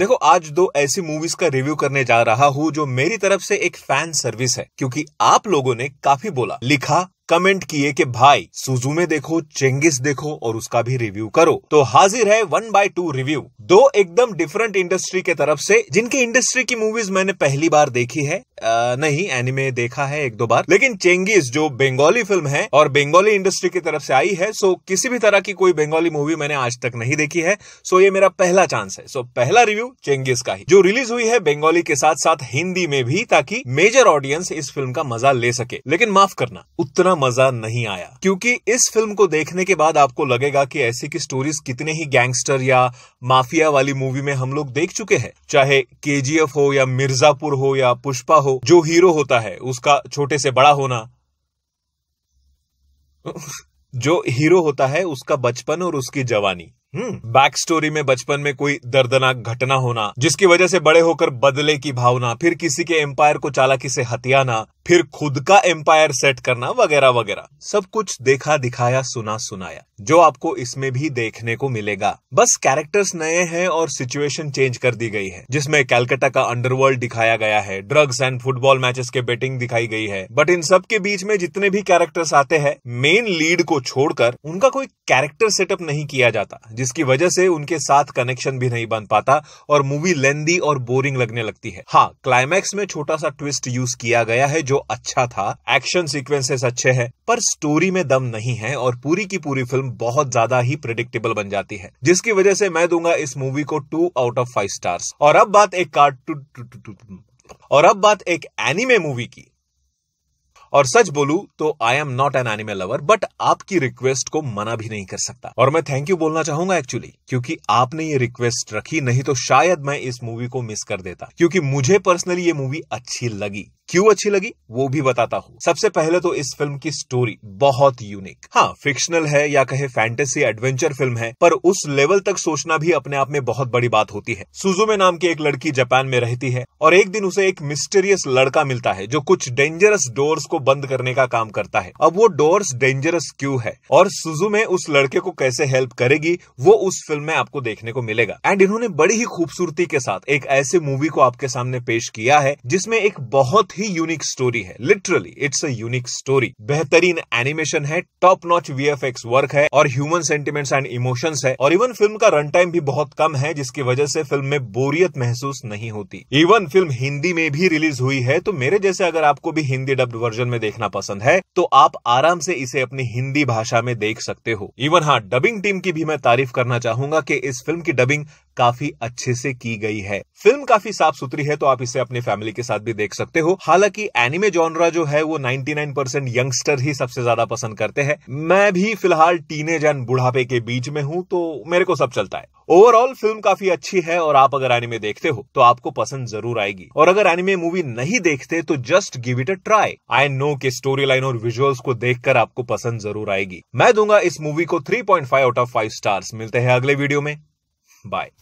देखो आज दो ऐसी मूवीज का रिव्यू करने जा रहा हूँ जो मेरी तरफ से एक फैन सर्विस है क्योंकि आप लोगों ने काफी बोला लिखा कमेंट किए कि भाई सुजुमे देखो चेंगिस देखो और उसका भी रिव्यू करो तो हाजिर है वन बाय टू रिव्यू दो एकदम डिफरेंट इंडस्ट्री के तरफ से जिनकी इंडस्ट्री की मूवीज मैंने पहली बार देखी है आ, नहीं एनिमे देखा है एक दो बार लेकिन चेंगीज जो बंगाली फिल्म है और बंगाली इंडस्ट्री की तरफ से आई है सो किसी भी तरह की कोई बंगाली मूवी मैंने आज तक नहीं देखी है सो ये मेरा पहला चांस है सो पहला रिव्यू चेंगीज का ही जो रिलीज हुई है बंगाली के साथ साथ हिंदी में भी ताकि मेजर ऑडियंस इस फिल्म का मजा ले सके लेकिन माफ करना उतना मजा नहीं आया क्योंकि इस फिल्म को देखने के बाद आपको लगेगा कि ऐसी की स्टोरीज कितने ही गैंगस्टर या माफिया इंडिया वाली मूवी में हम लोग देख चुके हैं चाहे के हो या मिर्जापुर हो या पुष्पा हो जो हीरो होता है उसका छोटे से बड़ा होना जो हीरो होता है उसका बचपन और उसकी जवानी बैक हम्म। स्टोरी में बचपन में कोई दर्दनाक घटना होना जिसकी वजह से बड़े होकर बदले की भावना फिर किसी के एम्पायर को चालाकी से हथियाना फिर खुद का एम्पायर सेट करना वगैरह वगैरह सब कुछ देखा दिखाया सुना सुनाया जो आपको इसमें भी देखने को मिलेगा बस कैरेक्टर्स नए हैं और सिचुएशन चेंज कर दी गई है जिसमें कैलकाटा का अंडरवर्ल्ड दिखाया गया है ड्रग्स एंड फुटबॉल मैचेस के बेटिंग दिखाई गई है बट इन सब के बीच में जितने भी कैरेक्टर्स आते हैं मेन लीड को छोड़कर उनका कोई कैरेक्टर सेटअप नहीं किया जाता जिसकी वजह से उनके साथ कनेक्शन भी नहीं बन पाता और मूवी लेंदी और बोरिंग लगने लगती है हाँ क्लाइमैक्स में छोटा सा ट्विस्ट यूज किया गया है जो अच्छा था एक्शन सीक्वेंसेस अच्छे हैं पर स्टोरी में दम नहीं है और पूरी की पूरी फिल्म बहुत ज्यादा ही प्रिडिक्टेबल बन जाती है जिसकी वजह से मैं दूंगा इस मूवी को two out of five stars और अब बात एक कार्टून और अब बात एक एनिमे मूवी की और सच बोलू तो I am not an animal lover but आपकी रिक्वेस्ट को मना भी नहीं कर सकता और मैं थैंक यू बोलना चाहूंगा एक्चुअली क्योंकि आपने ये रिक्वेस्ट रखी नहीं तो शायद मैं इस मूवी को मिस कर देता क्योंकि मुझे पर्सनली ये मूवी अच्छी लगी क्यों अच्छी लगी वो भी बताता हूँ सबसे पहले तो इस फिल्म की स्टोरी बहुत यूनिक हाँ फिक्शनल है या कहे फैंटेसी एडवेंचर फिल्म है पर उस लेवल तक सोचना भी अपने आप में बहुत बड़ी बात होती है सुजुमे नाम की एक लड़की जापान में रहती है और एक दिन उसे एक मिस्टीरियस लड़का मिलता है जो कुछ डेंजरस डोर्स को बंद करने का काम करता है अब वो डोर्स डेंजरस क्यूँ है और सुजुमे उस लड़के को कैसे हेल्प करेगी वो उस फिल्म में आपको देखने को मिलेगा एंड इन्होंने बड़ी ही खूबसूरती के साथ एक ऐसे मूवी को आपके सामने पेश किया है जिसमें एक बहुत ही ही यूनिक स्टोरी है literally it's a unique story बेहतरीन एनिमेशन है टॉप नॉच एक्स वर्क है और ह्यूमन सेंटिमेंट्स एंड इमोशंस है और इवन फिल्म का रन टाइम भी बहुत कम है जिसकी वजह से फिल्म में बोरियत महसूस नहीं होती इवन फिल्म हिंदी में भी रिलीज हुई है तो मेरे जैसे अगर आपको भी हिंदी डब्ड वर्जन में देखना पसंद है तो आप आराम से इसे अपनी हिंदी भाषा में देख सकते हो इवन हाँ डबिंग टीम की भी मैं तारीफ करना चाहूंगा कि इस फिल्म की डबिंग काफी अच्छे से की गई है फिल्म काफी साफ सुथरी है तो आप इसे अपने फैमिली के साथ भी देख सकते हो हालांकि एनिमे जॉनरा जो है वो 99 परसेंट यंगस्टर ही सबसे ज्यादा पसंद करते हैं मैं भी फिलहाल टीनेज एंड बुढ़ापे के बीच में हूँ तो मेरे को सब चलता है ओवरऑल फिल्म काफी अच्छी है और आप अगर एनिमे देखते हो तो आपको पसंद जरूर आएगी और अगर एनिमे मूवी नहीं देखते तो just give it a try I know के स्टोरी लाइन और विजुअल्स को देखकर आपको पसंद जरूर आएगी मैं दूंगा इस मूवी को 3.5 आउट ऑफ 5 स्टार्स मिलते हैं अगले वीडियो में Bye.